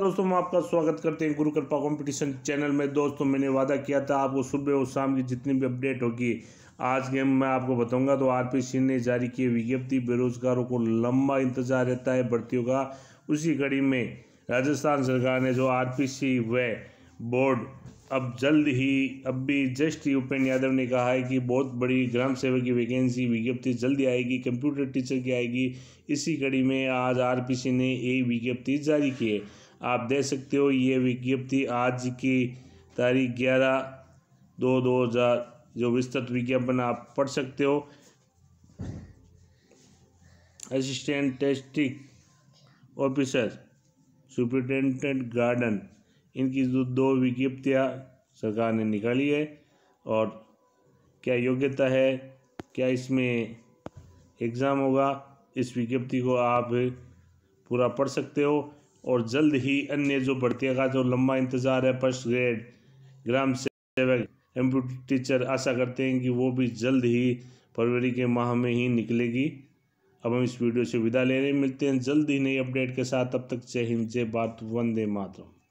दोस्तों मैं आपका स्वागत करते हैं गुरु कृपा कंपटीशन चैनल में दोस्तों मैंने वादा किया था आपको सुबह और शाम की जितनी भी अपडेट होगी आज गेम मैं आपको बताऊंगा तो आरपीसी ने जारी की विज्ञप्ति बेरोजगारों को लंबा इंतजार रहता है भर्तियों का उसी कड़ी में राजस्थान सरकार ने जो सी व बोर्ड अब जल्द ही अब भी जस्ट ही यादव ने कहा है कि बहुत बड़ी ग्राम सेवक की वैकेंसी विज्ञप्ति जल्दी आएगी कंप्यूटर टीचर की आएगी इसी कड़ी में आज आरपीसी ने यही विज्ञप्ति जारी की है आप देख सकते हो ये विज्ञप्ति आज की तारीख ग्यारह दो दो हज़ार जो विस्तृत विज्ञापन आप पढ़ सकते हो assistant testing officer superintendent garden इनकी जो दो विज्ञप्तियाँ सरकार ने निकाली है और क्या योग्यता है क्या इसमें एग्ज़ाम होगा इस विज्ञप्ति को आप पूरा पढ़ सकते हो और जल्द ही अन्य जो भर्तियाँ का जो लंबा इंतज़ार है फर्स्ट ग्रेड ग्राम सेवक एम टीचर आशा करते हैं कि वो भी जल्द ही फरवरी के माह में ही निकलेगी अब हम इस वीडियो से विदा ले रहे हैं मिलते हैं जल्द ही नई अपडेट के साथ अब तक जय हिंद जय बात वंदे मातरम